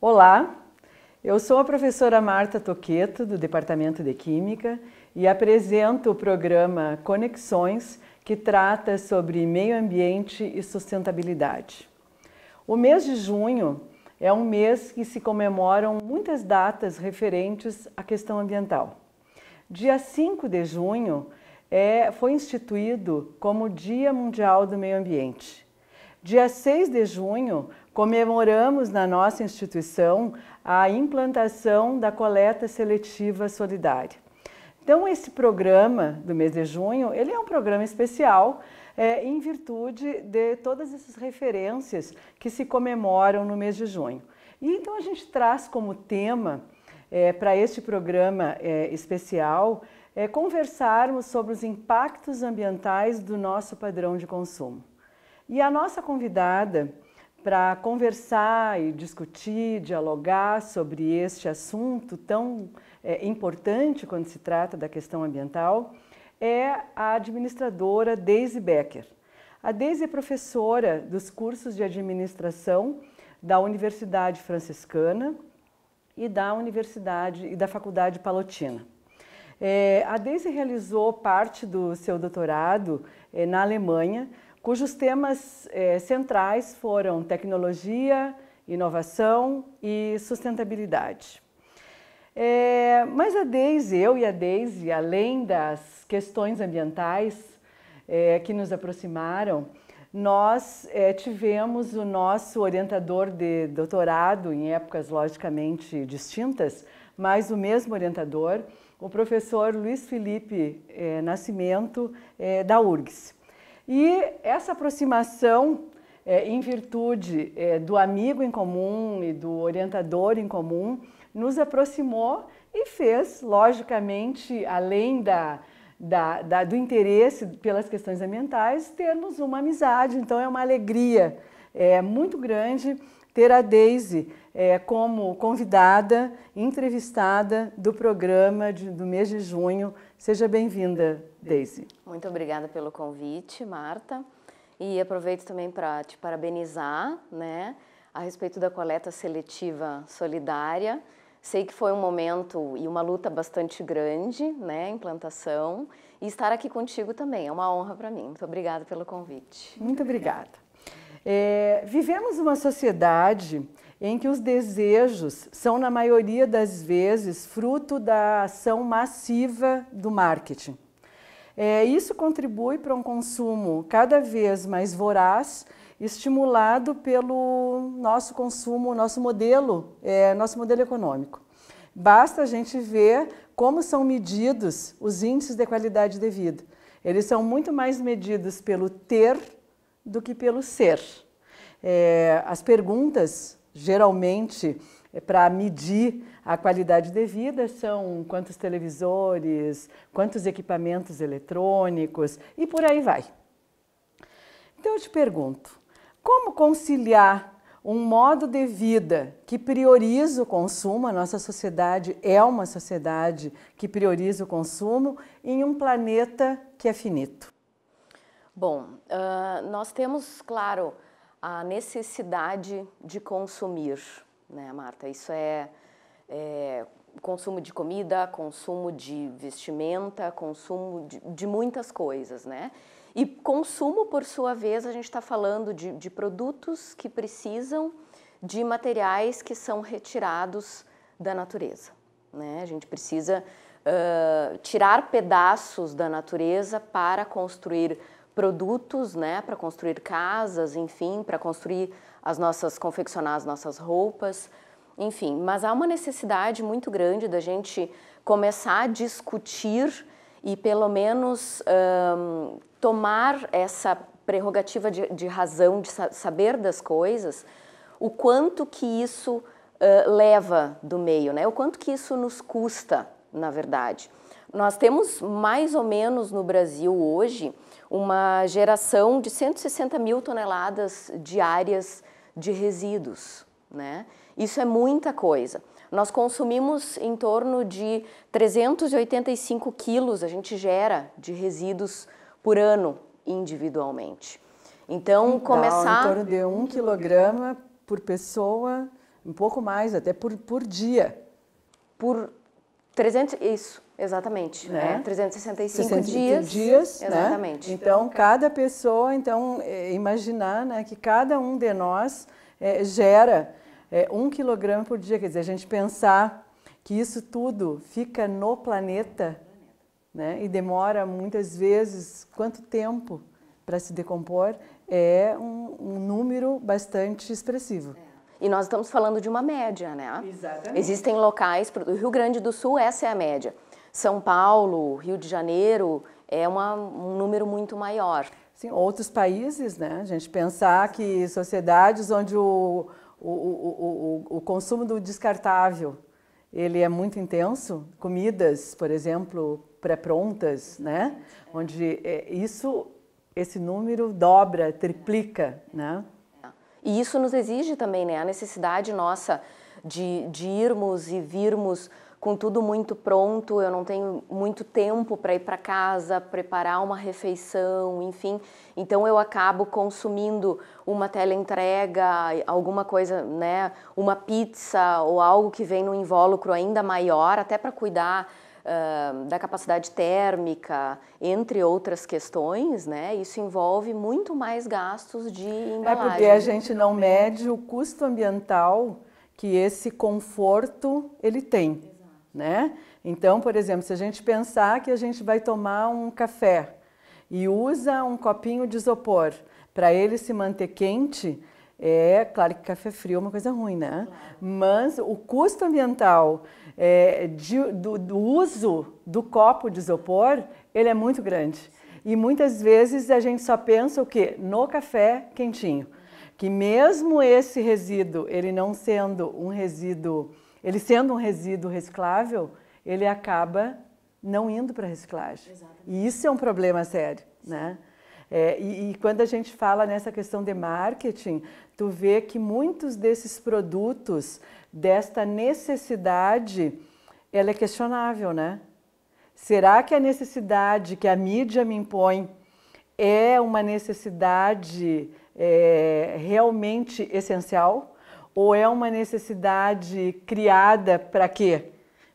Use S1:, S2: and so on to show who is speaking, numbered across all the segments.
S1: Olá, eu sou a professora Marta Toqueto, do Departamento de Química, e apresento o programa Conexões, que trata sobre meio ambiente e sustentabilidade. O mês de junho é um mês que se comemoram muitas datas referentes à questão ambiental. Dia 5 de junho é, foi instituído como Dia Mundial do Meio Ambiente. Dia 6 de junho, comemoramos na nossa instituição a implantação da coleta seletiva solidária. Então, esse programa do mês de junho, ele é um programa especial é, em virtude de todas essas referências que se comemoram no mês de junho. E então a gente traz como tema é, para este programa é, especial é conversarmos sobre os impactos ambientais do nosso padrão de consumo. E a nossa convidada para conversar e discutir, dialogar sobre este assunto tão é, importante quando se trata da questão ambiental é a administradora Daisy Becker. A Daisy é professora dos cursos de administração da Universidade Franciscana e da Universidade e da Faculdade Palotina. É, a Daisy realizou parte do seu doutorado é, na Alemanha, cujos temas é, centrais foram tecnologia, inovação e sustentabilidade. É, mas a Daisy, eu e a Daisy, além das questões ambientais é, que nos aproximaram, nós é, tivemos o nosso orientador de doutorado, em épocas logicamente distintas, mas o mesmo orientador, com o professor Luiz Felipe eh, Nascimento, eh, da URGS. E essa aproximação, eh, em virtude do amigo em comum e do orientador em comum, nos aproximou e fez, logicamente, além da, da, da, do interesse pelas questões ambientais, termos uma amizade. Então, é uma alegria é, muito grande ter a Daisy é, como convidada, entrevistada do programa de, do mês de junho. Seja bem-vinda, Daisy.
S2: Muito obrigada pelo convite, Marta. E aproveito também para te parabenizar, né, a respeito da coleta seletiva solidária. Sei que foi um momento e uma luta bastante grande, né, a implantação, e estar aqui contigo também é uma honra para mim. Muito obrigada pelo convite.
S1: Muito obrigada. É, vivemos uma sociedade em que os desejos são, na maioria das vezes, fruto da ação massiva do marketing. É, isso contribui para um consumo cada vez mais voraz, estimulado pelo nosso consumo, nosso modelo, é, nosso modelo econômico. Basta a gente ver como são medidos os índices de qualidade de vida. Eles são muito mais medidos pelo ter do que pelo ser. É, as perguntas geralmente eh, para medir a qualidade de vida são quantos televisores, quantos equipamentos eletrônicos e por aí vai. Então eu te pergunto, como conciliar um modo de vida que prioriza o consumo, a nossa sociedade é uma sociedade que prioriza o consumo, em um planeta que é finito?
S2: Bom, uh, nós temos, claro, a necessidade de consumir, né, Marta? Isso é, é consumo de comida, consumo de vestimenta, consumo de, de, muitas coisas, né? E consumo, por sua vez, a gente está falando de, de, produtos que precisam de materiais que são retirados da natureza, né? A gente precisa uh, tirar pedaços da natureza para construir produtos, né, para construir casas, enfim, para construir as nossas, confeccionar as nossas roupas, enfim. Mas há uma necessidade muito grande da gente começar a discutir e pelo menos tomar essa prerrogativa de, de, razão, de saber das coisas, o quanto que isso uh, leva do meio, né? O quanto que isso nos custa, na verdade. Nós temos mais ou menos no Brasil hoje uma geração de 160 mil toneladas diárias de resíduos. Né? Isso é muita coisa. Nós consumimos em torno de 385 quilos, a gente gera de
S1: resíduos por ano individualmente. Então, Dá começar. Em torno de um quilograma por pessoa, um pouco mais até por, por dia. Por 300, isso, Exatamente, né? É, 365 dias. dias né? exatamente. Né? Então, cada pessoa, então, é, imaginar né, que cada um de nós é, gera é, um quilograma por dia. Quer dizer, a gente pensar que isso tudo fica no planeta, né? E demora muitas vezes quanto tempo para se decompor é um, um número bastante expressivo. E
S2: nós estamos falando de uma média, né? Exatamente. Existem locais, o Rio Grande do Sul, essa é a média. São Paulo, Rio de Janeiro, é
S1: uma, um número muito maior. Sim, outros países, né? A gente pensar que sociedades onde o, o, o, o, o consumo do descartável ele é muito intenso, comidas, por exemplo, pré-prontas, né? É. Onde é, isso, esse número dobra, triplica, né? E isso nos exige também, né? A
S2: necessidade nossa de, de irmos e virmos com tudo muito pronto, eu não tenho muito tempo para ir para casa, preparar uma refeição, enfim. Então eu acabo consumindo uma teleentrega, alguma coisa, né, uma pizza ou algo que vem no invólucro ainda maior, até para cuidar Uh, da capacidade térmica, entre
S1: outras questões, né?
S2: Isso envolve muito mais gastos de embalagem. É porque a gente
S1: não mede o custo ambiental que esse conforto ele tem né? Então, por exemplo, se a gente pensar que a gente vai tomar um café e usa um copinho de isopor para ele se manter quente, é claro que café frio é uma coisa ruim, né? Mas o custo ambiental é, de, do, do uso do copo de isopor, ele é muito grande. E muitas vezes a gente só pensa o quê? No café quentinho. Que mesmo esse resíduo, ele não sendo um resíduo ele sendo um resíduo reciclável, ele acaba não indo para a reciclagem. Exatamente. E isso é um problema sério, né? É, e, e, quando a gente fala nessa questão de marketing, tu vê que muitos desses produtos, desta necessidade, ela é questionável, né? Será que a necessidade que a mídia me impõe é uma necessidade é, realmente essencial? Ou é uma necessidade criada para quê?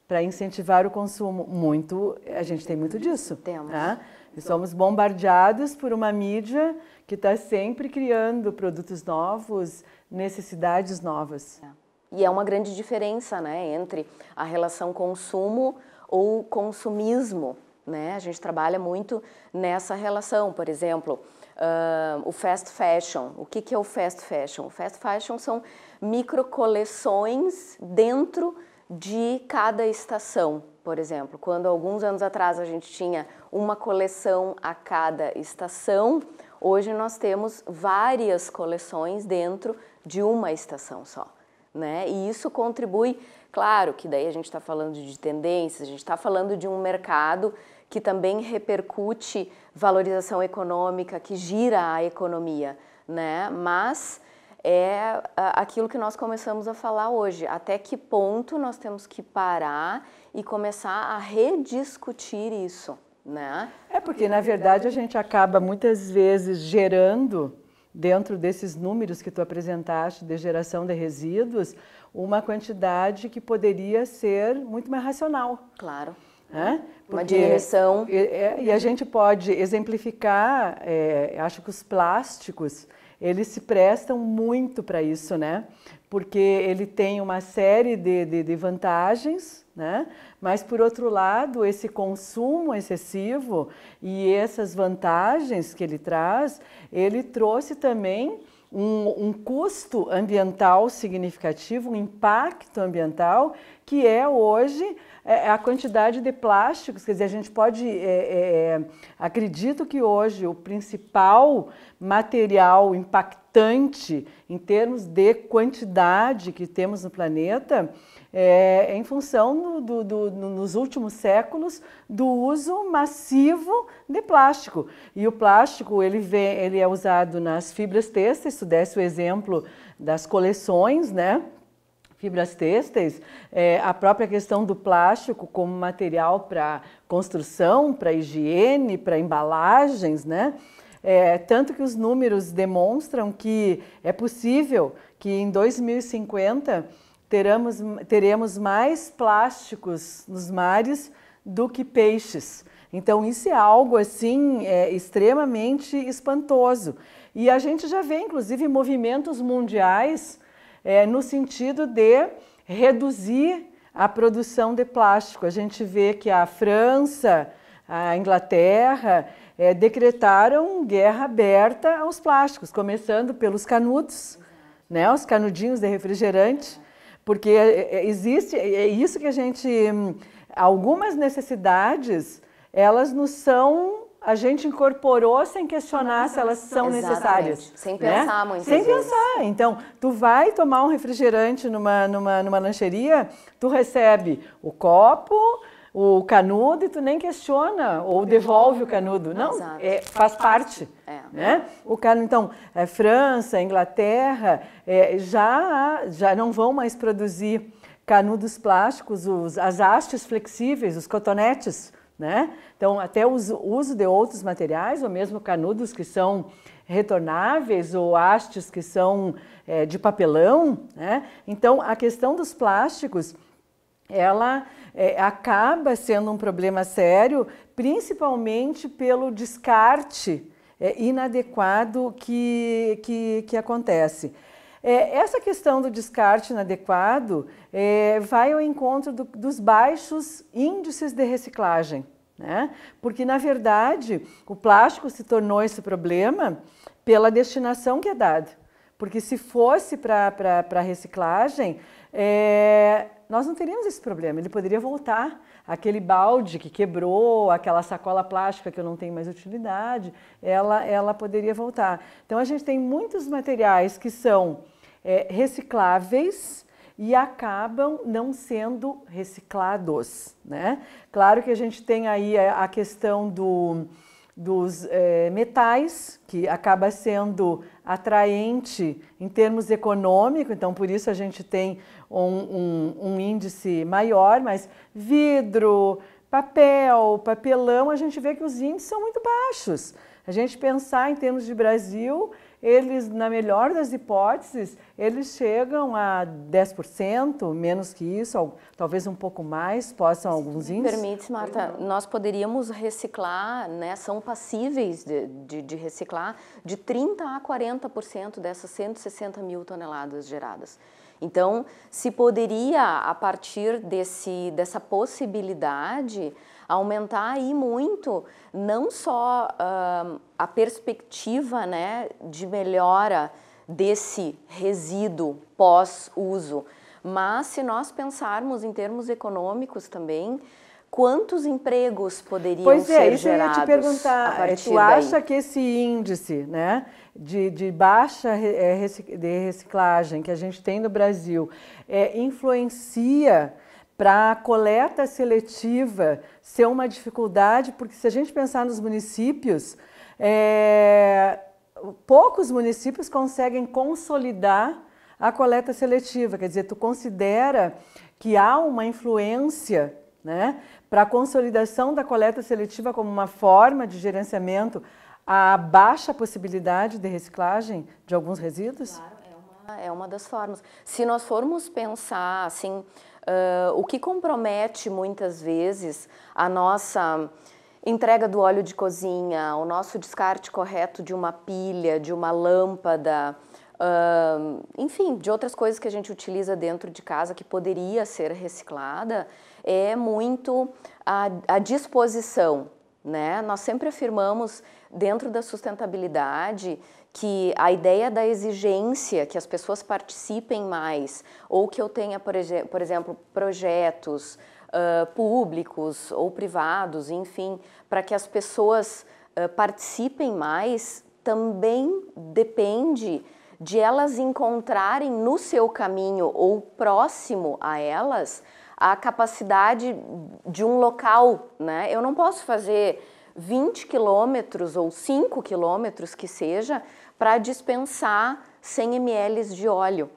S1: Para incentivar o consumo. Muito, a gente tem muito disso. Temos. Né? Somos bombardeados por uma mídia que está sempre criando produtos novos, necessidades novas. É. E é uma grande
S2: diferença né, entre a relação consumo ou consumismo. Né? A gente trabalha muito nessa relação, por exemplo, Uh, o fast fashion. O que, que é o fast fashion? O fast fashion são micro coleções dentro de cada estação. Por exemplo, quando alguns anos atrás a gente tinha uma coleção a cada estação, hoje nós temos várias coleções dentro de uma estação só. Né? E isso contribui, claro que daí a gente está falando de tendências, a gente está falando de um mercado que também repercute valorização econômica, que gira a economia, né? Mas é aquilo que nós começamos a falar hoje. Até que ponto nós temos que parar e começar a rediscutir isso, né? É porque na verdade
S1: a gente acaba muitas vezes gerando dentro desses números que tu apresentaste de geração de resíduos, uma quantidade que poderia ser muito mais racional. Claro. Né? Porque, Uma direção E, e, a gente pode exemplificar, é, acho que os plásticos, eles se prestam muito para isso, né? Porque ele tem uma série de, de, de, vantagens, né? Mas, por outro lado, esse consumo excessivo e essas vantagens que ele traz, ele trouxe também um, um custo ambiental significativo, um impacto ambiental, que é hoje é, é, a quantidade de plásticos, quer dizer, a gente pode. É, é, é, acredito que hoje o principal material impactante em termos de quantidade que temos no planeta é, é em função do, do, do, nos últimos séculos do uso massivo de plástico. E o plástico ele, vem, ele é usado nas fibras têxteis, se desse o exemplo das coleções, né? fibras têxteis, é, a própria questão do plástico como material para construção, para higiene, para embalagens, né? É, tanto que os números demonstram que é possível que em 2050 teremos, teremos mais plásticos nos mares do que peixes. Então isso é algo assim é, extremamente espantoso. E a gente já vê inclusive movimentos mundiais é, no sentido de reduzir a produção de plástico. A gente vê que a França, a Inglaterra é, decretaram guerra aberta aos plásticos, começando pelos canudos, né, os canudinhos de refrigerante, porque é, é, existe, é, é isso que a gente, hum, algumas necessidades, elas nos são a gente incorporou sem questionar se elas são Exatamente. necessárias. Sem né? pensar né? muito. Sem vezes. pensar. Então, tu vai tomar um refrigerante numa, numa, numa lancheria, tu recebe o copo, o canudo e tu nem questiona ou devolve o canudo. Não, é, faz parte. É. Né? O cara, então, é, França, Inglaterra, é, já, já não vão mais produzir canudos plásticos, os, as hastes flexíveis, os cotonetes, né? Então, até o uso de outros materiais, ou mesmo canudos que são retornáveis, ou hastes que são é, de papelão. Né? Então, a questão dos plásticos, ela é, acaba sendo um problema sério, principalmente pelo descarte é, inadequado que, que, que acontece. É, essa questão do descarte inadequado é, vai ao encontro do, dos baixos índices de reciclagem. Né? Porque, na verdade, o plástico se tornou esse problema pela destinação que é dado. Porque se fosse para reciclagem, é, nós não teríamos esse problema. Ele poderia voltar. Aquele balde que quebrou, aquela sacola plástica que eu não tenho mais utilidade, ela, ela poderia voltar. Então, a gente tem muitos materiais que são é, recicláveis e acabam não sendo reciclados. Né? Claro que a gente tem aí a questão do, dos é, metais, que acaba sendo atraente em termos econômicos, então por isso a gente tem um, um, um índice maior, mas vidro, papel, papelão, a gente vê que os índices são muito baixos. A gente pensar em termos de Brasil, eles, na melhor das hipóteses, eles chegam a 10%, menos que isso, talvez um pouco mais, possam alguns índices.
S2: Permite, Marta, nós poderíamos reciclar, né, são passíveis de, de, de reciclar de 30% a 40% dessas 160 mil toneladas geradas. Então, se poderia, a partir desse, dessa possibilidade, aumentar aí muito não só uh, a perspectiva né, de melhora desse resíduo pós-uso, mas se nós pensarmos em termos econômicos também, quantos empregos poderiam pois é, isso gerados? Eu ia te perguntar, é, tu acha daí?
S1: que esse índice né, de, de baixa é, de reciclagem que a gente tem no Brasil é, influencia para a coleta seletiva ser uma dificuldade, porque se a gente pensar nos municípios, é, poucos municípios conseguem consolidar a coleta seletiva, quer dizer, tu considera que há uma influência né, para a consolidação da coleta seletiva como uma forma de gerenciamento à baixa possibilidade de reciclagem de alguns resíduos? Claro,
S2: é uma, é uma das formas. Se nós formos pensar assim, uh, o que compromete muitas vezes a nossa entrega do óleo de cozinha, o nosso descarte correto de uma pilha, de uma lâmpada, uh, enfim, de outras coisas que a gente utiliza dentro de casa que poderia ser reciclada, é muito a, a disposição né? Nós sempre afirmamos dentro da sustentabilidade que a ideia da exigência que as pessoas participem mais, ou que eu tenha, por, por exemplo, projetos uh, públicos ou privados, enfim, para que as pessoas uh, participem mais, também depende de elas encontrarem no seu caminho ou próximo a elas a capacidade de um local. Né? Eu não posso fazer 20 quilômetros ou 5 quilômetros que seja para dispensar 100 ml de óleo.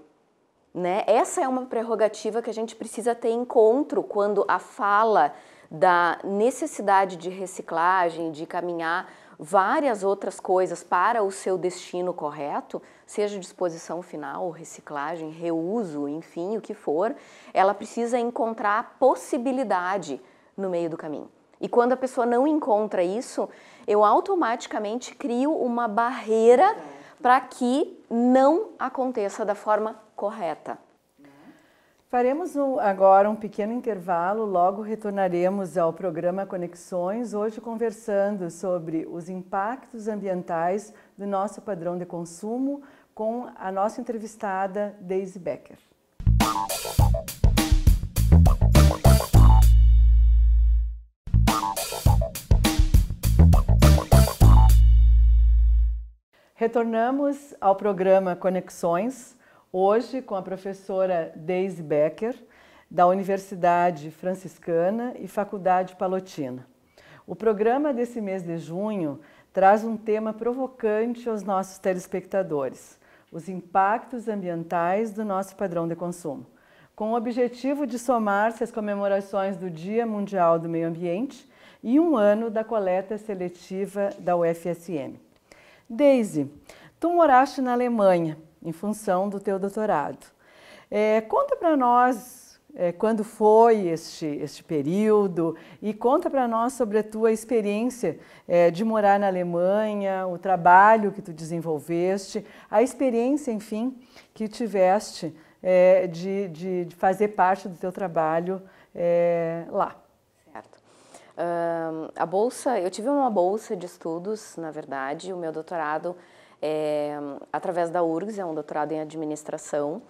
S2: Né? Essa é uma prerrogativa que a gente precisa ter encontro quando a fala da necessidade de reciclagem, de caminhar várias outras coisas para o seu destino correto, seja disposição final, reciclagem, reuso, enfim, o que for, ela precisa encontrar possibilidade no meio do caminho. E quando a pessoa não encontra isso, eu automaticamente crio uma barreira para que não aconteça da forma correta.
S1: Faremos agora um pequeno intervalo, logo retornaremos ao programa Conexões, hoje conversando sobre os impactos ambientais do nosso padrão de consumo com a nossa entrevistada Daisy Becker. Retornamos ao programa Conexões, hoje com a professora Daisy Becker, da Universidade Franciscana e Faculdade Palotina. O programa desse mês de junho traz um tema provocante aos nossos telespectadores: os impactos ambientais do nosso padrão de consumo. Com o objetivo de somar-se às comemorações do Dia Mundial do Meio Ambiente e um ano da coleta seletiva da UFSM. Daisy, tu moraste na Alemanha em função do teu doutorado. É, conta para nós é, quando foi este, este período e conta para nós sobre a tua experiência é, de morar na Alemanha, o trabalho que tu desenvolveste, a experiência, enfim, que tiveste é, de, de, de, fazer parte do teu trabalho é, lá. Uh, a bolsa, eu tive uma bolsa de
S2: estudos, na verdade, o meu doutorado é através da URGS, é um doutorado em administração,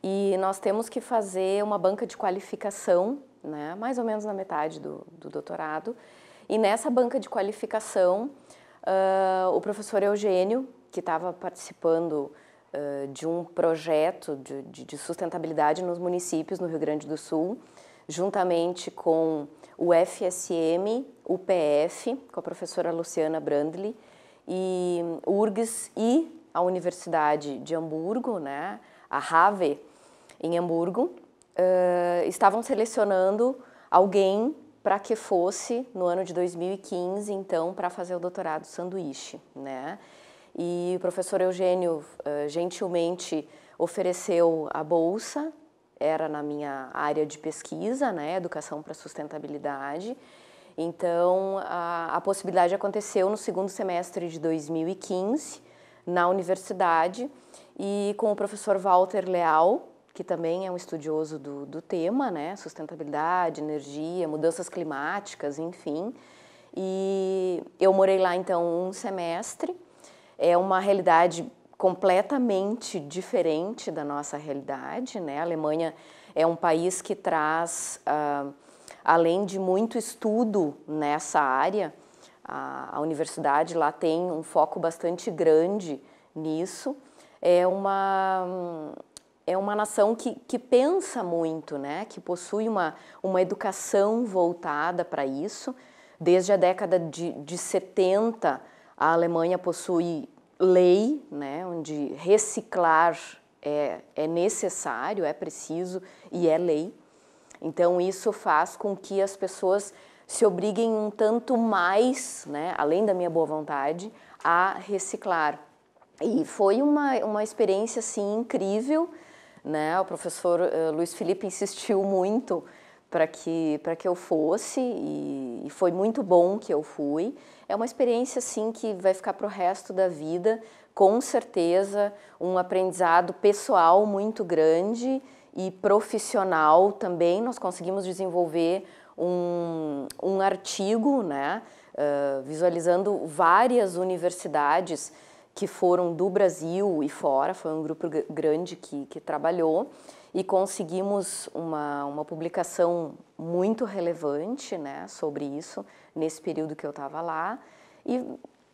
S2: e nós temos que fazer uma banca de qualificação, né, mais ou menos na metade do, do doutorado, e nessa banca de qualificação, uh, o professor Eugênio, que estava participando uh, de um projeto de, de, de sustentabilidade nos municípios no Rio Grande do Sul, juntamente com o FSM, o PF, com a professora Luciana Brandli, e o URGS e a Universidade de Hamburgo, né, a Rave, em Hamburgo, uh, estavam selecionando alguém para que fosse no ano de 2015, então, para fazer o doutorado sanduíche, né? E o professor Eugênio uh, gentilmente ofereceu a bolsa era na minha área de pesquisa, né, educação para sustentabilidade. Então, a, a, possibilidade aconteceu no segundo semestre de 2015, na universidade, e com o professor Walter Leal, que também é um estudioso do, do tema, né, sustentabilidade, energia, mudanças climáticas, enfim. E eu morei lá, então, um semestre. É uma realidade completamente diferente da nossa realidade. Né? A Alemanha é um país que traz, uh, além de muito estudo nessa área, a, a, universidade lá tem um foco bastante grande nisso. É uma, é uma nação que, que pensa muito, né? que possui uma, uma educação voltada para isso. Desde a década de, de 70, a Alemanha possui lei, né, onde reciclar é, é necessário, é preciso e é lei. Então isso faz com que as pessoas se obriguem um tanto mais, né, além da minha boa vontade, a reciclar. E foi uma, uma experiência assim incrível, né? O professor uh, Luiz Felipe insistiu muito para que para que eu fosse e, e foi muito bom que eu fui. É uma experiência, assim que vai ficar para o resto da vida, com certeza, um aprendizado pessoal muito grande e profissional também. Nós conseguimos desenvolver um, um artigo, né, uh, visualizando várias universidades que foram do Brasil e fora, foi um grupo grande que, que trabalhou e conseguimos uma, uma publicação muito relevante né, sobre isso nesse período que eu estava lá. E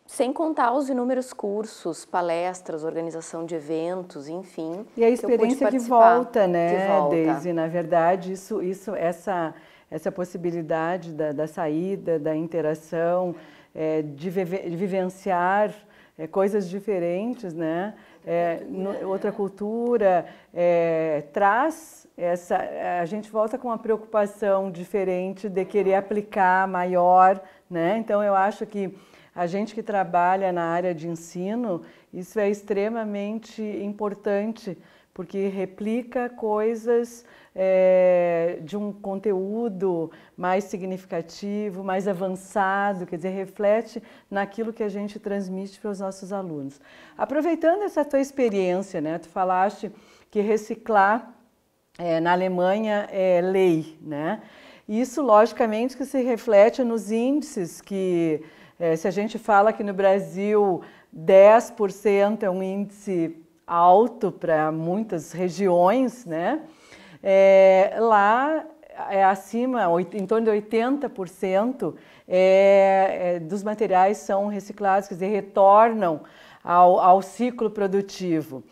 S2: sem contar os inúmeros cursos, palestras, organização de eventos, enfim.
S1: E a experiência que, volta, né, Daisy? Na verdade, isso, isso, essa, essa possibilidade da, da saída, da interação, é, de, vive, de vivenciar é, coisas diferentes, né? é, no, outra cultura, é, traz essa. A gente volta com uma preocupação diferente de querer aplicar maior, né? Então eu acho que a gente que trabalha na área de ensino, isso é extremamente importante porque replica coisas é, de um conteúdo mais significativo, mais avançado, quer dizer, reflete naquilo que a gente transmite para os nossos alunos. Aproveitando essa tua experiência, né, tu falaste que reciclar é, na Alemanha é lei, né? Isso, logicamente, que se reflete nos índices que, é, se a gente fala que no Brasil 10% é um índice alto para muitas regiões, né? É, lá é acima, em torno de 80% é, é, dos materiais são reciclados, quer dizer, retornam ao, ao ciclo produtivo.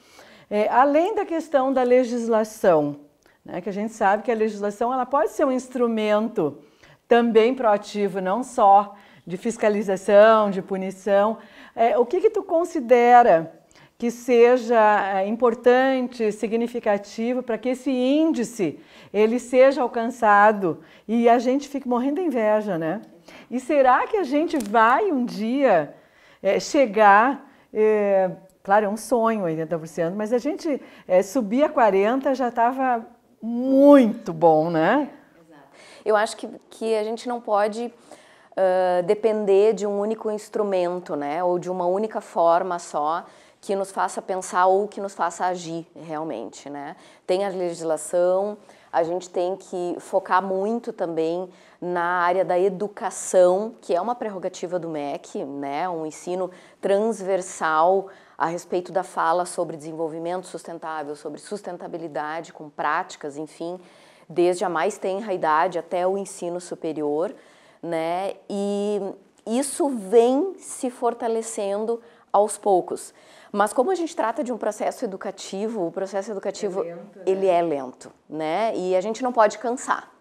S1: É, além da questão da legislação, né, que a gente sabe que a legislação ela pode ser um instrumento também proativo, não só de fiscalização, de punição. É, o que, que tu considera que seja eh, importante, significativo, para que esse índice ele seja alcançado e a gente fique morrendo de inveja, né? E será que a gente vai um dia é, chegar é, claro, é um sonho 80%, mas a gente é, subir a 40 já estava muito bom, né? Exato.
S2: Eu acho que, que a gente não pode uh, depender de um único instrumento, né? Ou de uma única forma só que nos faça pensar ou que nos faça agir realmente, né? Tem a legislação, a gente tem que focar muito também na área da educação, que é uma prerrogativa do MEC, né? Um ensino transversal a respeito da fala sobre desenvolvimento sustentável, sobre sustentabilidade com práticas, enfim, desde a mais tenra idade até o ensino superior, né? E isso vem se fortalecendo aos poucos. Mas como a gente trata de um processo educativo, o processo educativo é lento, né? ele é lento, né? E a gente não pode cansar.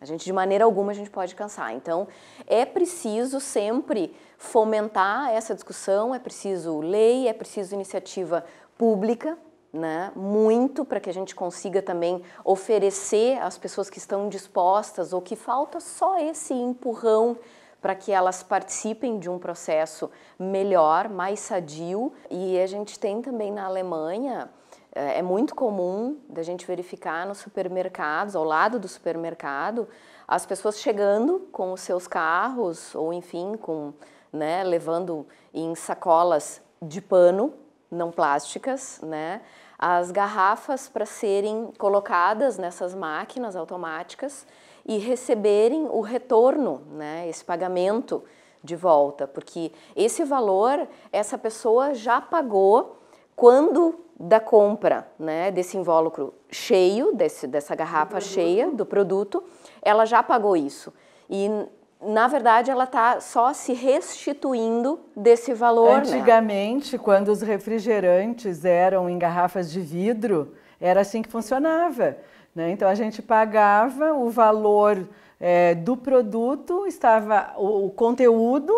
S2: A gente de maneira alguma a gente pode cansar. Então é preciso sempre fomentar essa discussão, é preciso lei, é preciso iniciativa pública, né? Muito para que a gente consiga também oferecer às pessoas que estão dispostas ou que falta só esse empurrão para que elas participem de um processo melhor, mais sadio. E a gente tem também na Alemanha eh, é muito comum da gente verificar nos supermercados, ao lado do supermercado, as pessoas chegando com os seus carros ou enfim, com, né, levando em sacolas de pano, não plásticas, né, as garrafas para serem colocadas nessas máquinas automáticas e receberem o retorno, né, esse pagamento de volta, porque esse valor essa pessoa já pagou quando da compra né, desse invólucro cheio, desse, dessa garrafa do cheia do produto, ela já pagou isso. E, na verdade, ela está só se restituindo
S1: desse valor. Né. Antigamente, né? quando os refrigerantes eram em garrafas de vidro, era assim que funcionava. Né? Então a gente pagava o valor é, do produto, estava o, o conteúdo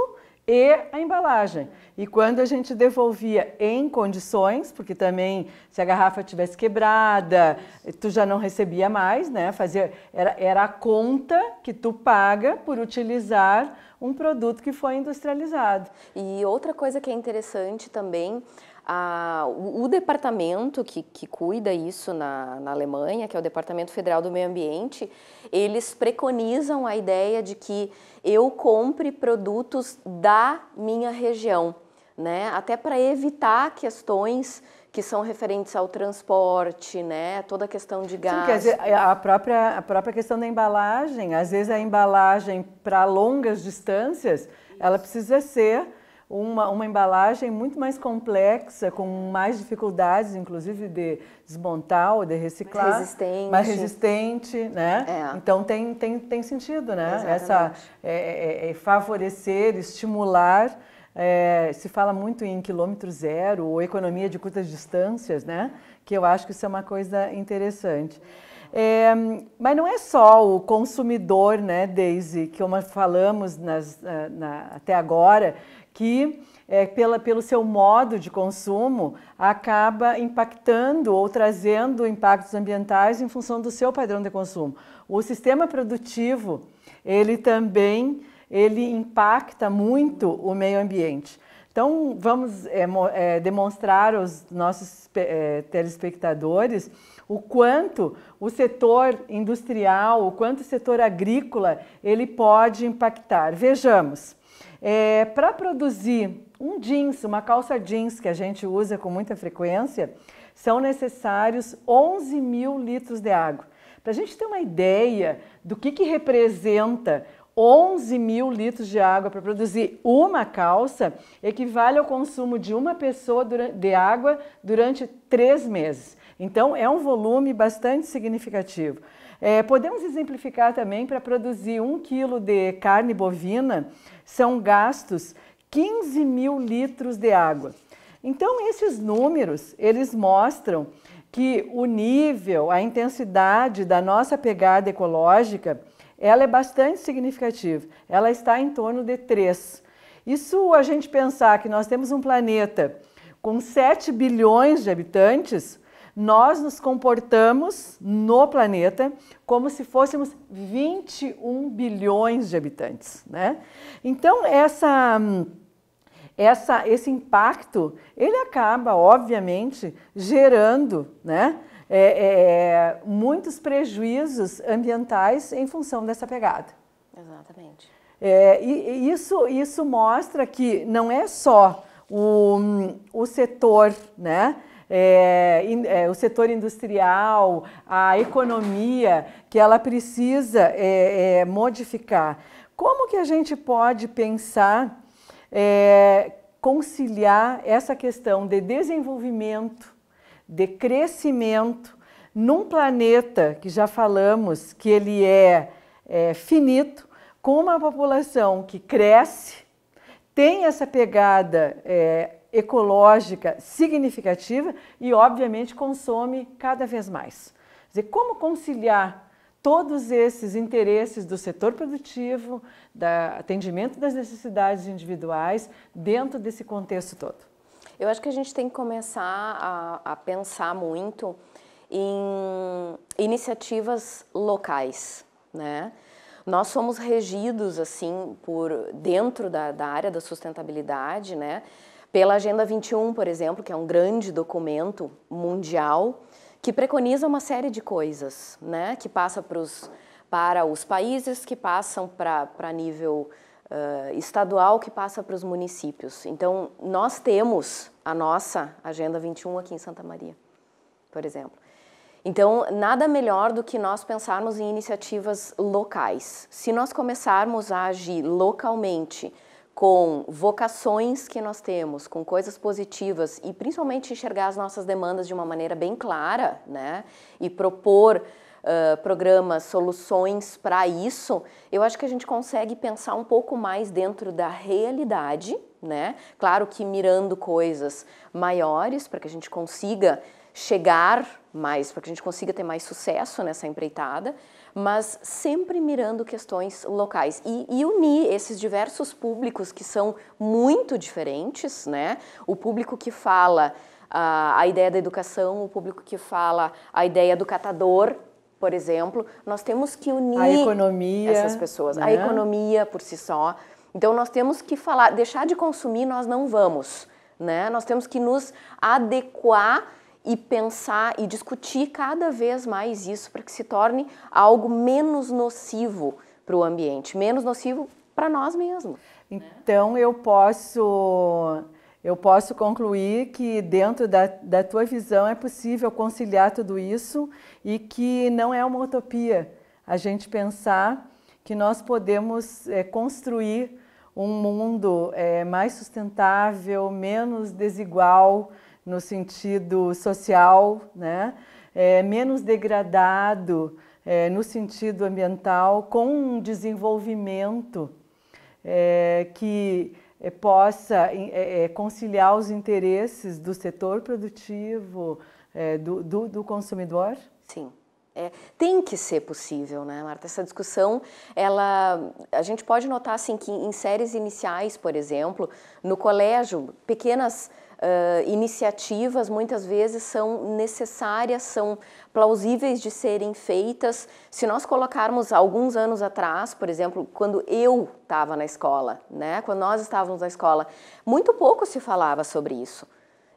S1: e a embalagem. E quando a gente devolvia em condições, porque também se a garrafa tivesse quebrada, tu já não recebia mais, né? Fazia, era, era a conta que tu paga por utilizar um produto que foi industrializado. E
S2: outra coisa que é interessante também a, o, o, departamento que, que cuida isso na, na Alemanha, que é o Departamento Federal do Meio Ambiente, eles preconizam a ideia de que eu compre produtos da minha região, né? Até para evitar questões que são referentes ao transporte, né? Toda a questão de gás. Sim, quer dizer,
S1: a própria, a própria questão da embalagem, às vezes a embalagem para longas distâncias, isso. ela precisa ser uma, uma embalagem muito mais complexa, com mais dificuldades, inclusive, de desmontar ou de reciclar. Mais resistente. Mais resistente, né? É. Então tem, tem, tem sentido, né? Exatamente. Essa é é, é, é, favorecer, estimular. É, se fala muito em quilômetro zero ou economia de curtas distâncias, né? Que eu acho que isso é uma coisa interessante. É, mas não é só o consumidor, né, Daisy, que como falamos nas, na, até agora, que é, pela, pelo seu modo de consumo, acaba impactando ou trazendo impactos ambientais em função do seu padrão de consumo. O sistema produtivo, ele também ele impacta muito o meio ambiente. Então, vamos é, é, demonstrar aos nossos telespectadores o quanto o setor industrial, o quanto o setor agrícola, ele pode impactar. Vejamos, é, para produzir um jeans, uma calça jeans que a gente usa com muita frequência, são necessários 11 mil litros de água. Para a gente ter uma ideia do que, que representa 11 mil litros de água para produzir uma calça, equivale ao consumo de uma pessoa de água durante três meses. Então, é um volume bastante significativo. É, podemos exemplificar também para produzir um quilo de carne bovina, são gastos 15 mil litros de água. Então, esses números, eles mostram que o nível, a intensidade da nossa pegada ecológica, ela é bastante significativa. Ela está em torno de 3. Isso a gente pensar que nós temos um planeta com 7 bilhões de habitantes, nós nos comportamos no planeta como se fôssemos 21 bilhões de habitantes, né? Então essa essa esse impacto ele acaba obviamente gerando, né? É, é, muitos prejuízos ambientais em função dessa pegada. Exatamente. É, e, e isso, isso mostra que não é só o, o setor né, é, é, o setor industrial, a economia, que ela precisa é, é modificar. Como que a gente pode pensar, é, conciliar essa questão de desenvolvimento, de crescimento, num planeta que já falamos que ele é, é, finito, com uma população que cresce, tem essa pegada é, ecológica significativa e, obviamente, consome cada vez mais. Quer dizer, como conciliar todos esses interesses do setor produtivo, do atendimento das necessidades individuais, dentro desse contexto todo?
S2: Eu acho que a gente tem que começar a, a pensar muito em iniciativas locais, né? Nós somos regidos assim por dentro da, da área da sustentabilidade, né? pela Agenda 21, por exemplo, que é um grande documento mundial que preconiza uma série de coisas, né? que passa pros, para os países, que passam para nível uh, estadual, que passa para os municípios. Então, nós temos a nossa Agenda 21 aqui em Santa Maria, por exemplo. Então, nada melhor do que nós pensarmos em iniciativas locais. Se nós começarmos a agir localmente, com vocações que nós temos, com coisas positivas e principalmente enxergar as nossas demandas de uma maneira bem clara, né? E propor uh, programas, soluções para isso, eu acho que a gente consegue pensar um pouco mais dentro da realidade, né? Claro que mirando coisas maiores para que a gente consiga chegar mais, para que a gente consiga ter mais sucesso nessa empreitada, mas sempre mirando questões locais e, e, unir esses diversos públicos que são muito diferentes, né? O público que fala uh, a ideia da educação, o público que fala a ideia do catador, por exemplo, nós temos que unir a economia, essas pessoas, né? a economia por si só. Então nós temos que falar, deixar de consumir nós não vamos, né? Nós temos que nos adequar e pensar e discutir cada vez mais isso para que se torne algo menos nocivo
S1: para o ambiente, menos nocivo para nós mesmos. Né? Então eu posso eu posso concluir que dentro da, da tua visão é possível conciliar tudo isso e que não é uma utopia a gente pensar que nós podemos é, construir um mundo é, mais sustentável, menos desigual, no sentido social, né? É, menos degradado é, no sentido ambiental, com um desenvolvimento é, que é, possa é, é, conciliar os interesses do setor produtivo, do, do, do consumidor? Sim. É, tem que ser possível, né, Marta? Essa discussão,
S2: ela, a gente pode notar assim que em séries iniciais, por exemplo, no colégio, pequenas uh, iniciativas muitas vezes são necessárias, são plausíveis de serem feitas. Se nós colocarmos alguns anos atrás, por exemplo, quando eu estava na escola, né, quando nós estávamos na escola, muito pouco se falava sobre isso.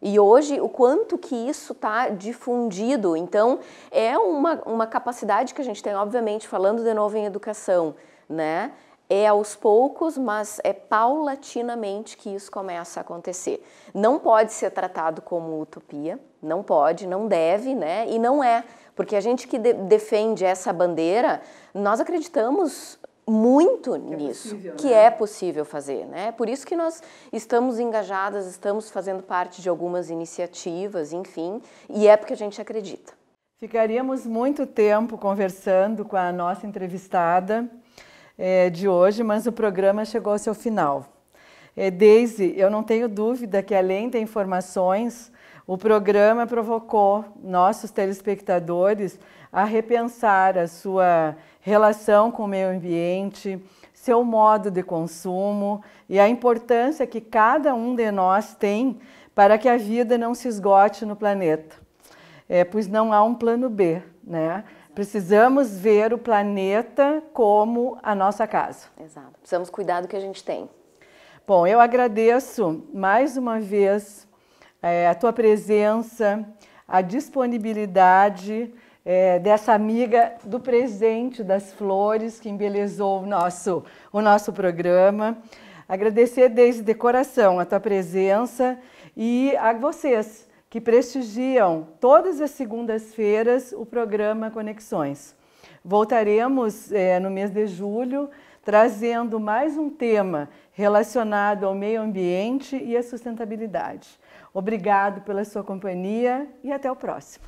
S2: E hoje, o quanto que isso está difundido. Então, é uma, uma capacidade que a gente tem, obviamente, falando de novo em educação, né? É aos poucos, mas é paulatinamente que isso começa a acontecer. Não pode ser tratado como utopia, não pode, não deve, né? E não é, porque a gente que de defende essa bandeira, nós acreditamos muito que nisso, é possível, né? que né? é possível fazer, né? Por isso que nós estamos engajadas, estamos fazendo parte de algumas iniciativas, enfim, e é porque a gente acredita.
S1: Ficaríamos muito tempo conversando com a nossa entrevistada, é, de hoje, mas o programa chegou ao seu final. É, Daisy, eu não tenho dúvida que além de informações, o programa provocou nossos telespectadores a repensar a sua relação com o meio ambiente, seu modo de consumo e a importância que cada um de nós tem para que a vida não se esgote no planeta. É, pois não há um plano B, né? Precisamos ver o planeta como a nossa casa. Exato. Precisamos cuidar do que a gente tem. Bom, eu agradeço mais uma vez é, a tua presença, a disponibilidade é, dessa amiga do presente das flores que embelezou o nosso, o nosso programa. Agradecer desde de coração a tua presença e a vocês que prestigiam todas as segundas-feiras o programa Conexões. Voltaremos é, no mês de julho trazendo mais um tema relacionado ao meio ambiente e à sustentabilidade. Obrigado pela sua companhia e até o próximo.